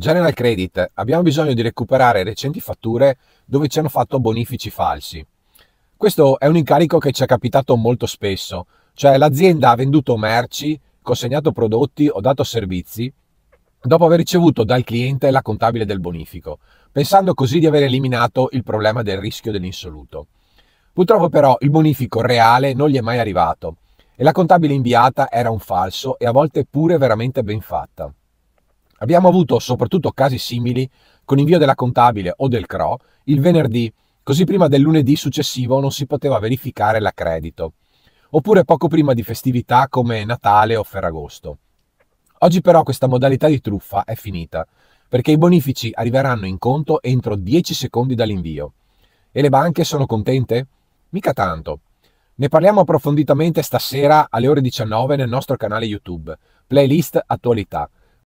General Credit, abbiamo bisogno di recuperare recenti fatture dove ci hanno fatto bonifici falsi. Questo è un incarico che ci è capitato molto spesso, cioè l'azienda ha venduto merci, consegnato prodotti o dato servizi dopo aver ricevuto dal cliente la contabile del bonifico, pensando così di aver eliminato il problema del rischio dell'insoluto. Purtroppo però il bonifico reale non gli è mai arrivato e la contabile inviata era un falso e a volte pure veramente ben fatta. Abbiamo avuto soprattutto casi simili con invio della contabile o del CRO il venerdì, così prima del lunedì successivo non si poteva verificare l'accredito, oppure poco prima di festività come Natale o Ferragosto. Oggi però questa modalità di truffa è finita, perché i bonifici arriveranno in conto entro 10 secondi dall'invio. E le banche sono contente? Mica tanto. Ne parliamo approfonditamente stasera alle ore 19 nel nostro canale YouTube, playlist Attualità